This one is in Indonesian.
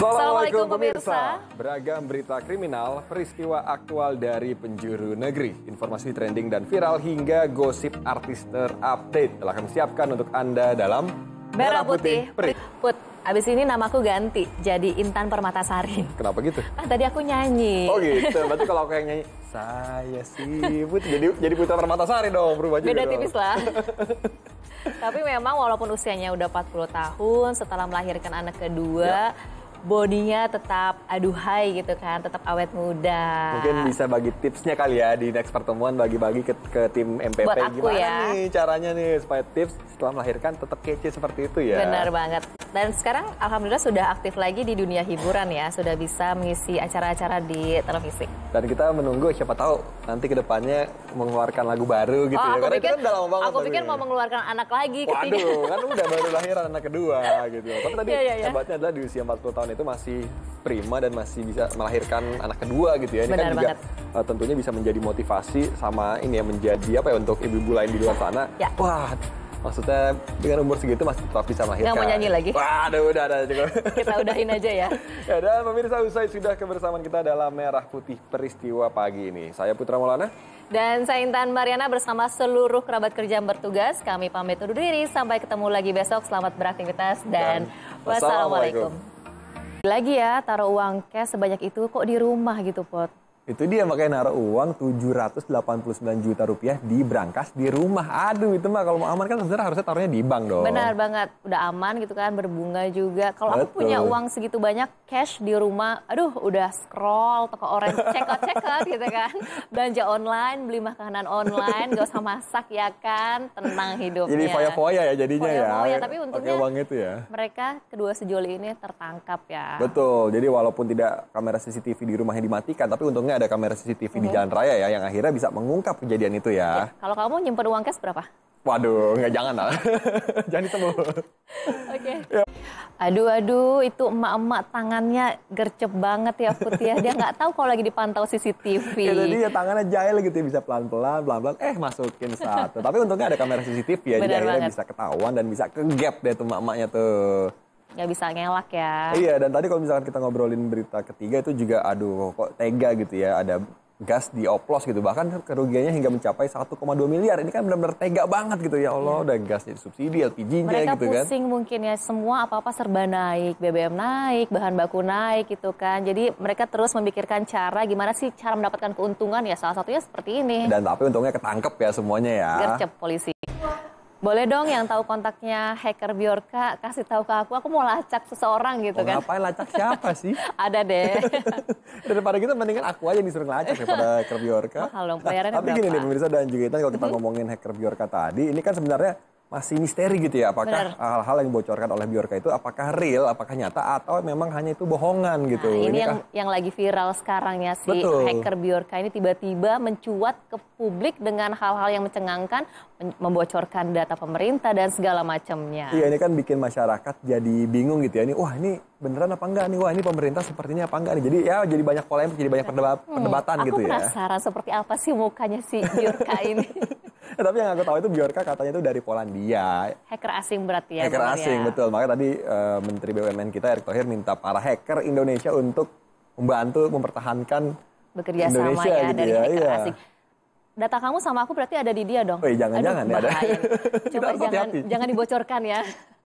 Assalamualaikum pemirsa. Beragam berita kriminal, peristiwa aktual dari penjuru negeri, informasi trending dan viral hingga gosip artis terupdate telah kami siapkan untuk Anda dalam Merah Putih. Putih. Put, abis ini namaku ganti jadi Intan Permatasari. Kenapa gitu? Ah, tadi aku nyanyi. Oh gitu, berarti kalau aku yang nyanyi, saya sih Put, jadi, jadi Putra Permatasari dong berubah juga Beda tipis lah. Tapi memang walaupun usianya udah 40 tahun, setelah melahirkan anak kedua, ya bodinya tetap aduhai gitu kan, tetap awet muda. Mungkin bisa bagi tipsnya kali ya di next pertemuan bagi-bagi ke, ke tim MPP Buat aku gimana ya. nih caranya nih supaya tips setelah melahirkan tetap kece seperti itu ya. Benar banget. Dan sekarang alhamdulillah sudah aktif lagi di dunia hiburan ya, sudah bisa mengisi acara-acara di televisi. Dan kita menunggu siapa tahu nanti kedepannya mengeluarkan lagu baru gitu oh, ya. Karena pikir, itu kan udah lama banget. Aku pikir mau mengeluarkan anak lagi Waduh, ketiga. kan udah baru lahir anak kedua gitu. Ya. Tapi tadi yeah, yeah, yeah. adalah di usia 40 tahun itu masih prima dan masih bisa melahirkan anak kedua gitu ya. Ini kan Benar kan juga Uh, tentunya bisa menjadi motivasi sama ini ya menjadi apa ya untuk ibu-ibu lain di luar sana. yeah. Wah, maksudnya dengan umur segitu masih tetap bisa melahirkan. nggak mau nyanyi lagi? Waduh, udah, udah cukup. kita udahin aja ya. ya dan pemirsa usai sudah kebersamaan kita dalam Merah Putih Peristiwa pagi ini. Saya Putra Maulana. Dan saya Intan Mariana bersama seluruh kerabat kerja yang bertugas. Kami pamit undur diri. Sampai ketemu lagi besok. Selamat beraktivitas dan, dan wassalamualaikum. Lagi ya, taruh uang cash sebanyak itu kok di rumah gitu, Pot. Itu dia makanya naruh uang 789 juta rupiah di brankas di rumah. Aduh itu mah kalau mau aman kan sebenarnya harusnya taruhnya di bank dong. Benar banget. Udah aman gitu kan berbunga juga. Kalau aku punya uang segitu banyak cash di rumah. Aduh udah scroll toko orange check out check out gitu kan. Belanja online, beli makanan online, gak usah masak ya kan. Tenang hidupnya. Jadi foya-foya ya jadinya foya -foya, ya. Tapi untungnya uang itu ya. mereka kedua sejoli ini tertangkap ya. Betul. Jadi walaupun tidak kamera CCTV di rumahnya dimatikan tapi untungnya ada kamera CCTV hmm. di jalan raya ya yang akhirnya bisa mengungkap kejadian itu ya. Oke. Kalau kamu nyimpen uang cash berapa? Waduh, nggak jangan lah. jangan ditemu. Oke. Okay. Ya. Aduh, aduh, itu emak-emak tangannya gercep banget ya putih, ya. Dia nggak tahu kalau lagi dipantau CCTV. Ya tadi ya tangannya jahil gitu ya, bisa pelan-pelan, pelan-pelan, eh masukin satu. Tapi untungnya ada kamera CCTV ya, Benar jadi banget. akhirnya bisa ketahuan dan bisa kegap deh tuh emak-emaknya tuh nggak bisa ngelak ya. Iya, dan tadi kalau misalkan kita ngobrolin berita ketiga itu juga aduh kok tega gitu ya, ada gas dioplos gitu. Bahkan kerugiannya hingga mencapai 1,2 miliar. Ini kan benar-benar tega banget gitu ya Allah, iya. dan gasnya subsidi, LPG-nya gitu kan. Mereka pusing mungkin ya semua apa-apa serba naik, BBM naik, bahan baku naik gitu kan. Jadi mereka terus memikirkan cara gimana sih cara mendapatkan keuntungan ya salah satunya seperti ini. Dan tapi untungnya ketangkep ya semuanya ya. Gercep polisi. Boleh dong yang tahu kontaknya hacker Biorka kasih tahu ke aku, aku mau lacak seseorang gitu oh, kan. Ngapain lacak siapa sih? Ada deh. Daripada kita gitu, mendingan aku aja disuruh ngelacak daripada hacker Biorka. Mahal dong bayarannya Tapi berapa? gini nih pemirsa dan juga kita kalau kita ngomongin hacker Biorka tadi, ini kan sebenarnya masih misteri gitu ya apakah hal-hal yang dibocorkan oleh Biorka itu apakah real apakah nyata atau memang hanya itu bohongan gitu nah, ini, ini yang yang lagi viral sekarang ya si Betul. hacker Biorka ini tiba-tiba mencuat ke publik dengan hal-hal yang mencengangkan membocorkan data pemerintah dan segala macamnya iya ini kan bikin masyarakat jadi bingung gitu ya ini wah ini beneran apa enggak nih wah ini pemerintah sepertinya apa enggak nih jadi ya jadi banyak polemik jadi banyak perdebatan hmm, gitu ya aku penasaran seperti apa sih mukanya si Biorka ini tapi yang aku tahu itu Bjorka katanya itu dari Polandia. Hacker asing berarti ya. Hacker asing ya. betul. Makanya tadi uh, Menteri BUMN kita Erick Thohir minta para hacker Indonesia untuk membantu mempertahankan bekerja Indonesia, sama ya gitu dari ya, hacker iya. asing. Data kamu sama aku berarti ada di dia dong. Oh, jangan-jangan ya. Coba jangan jangan dibocorkan ya.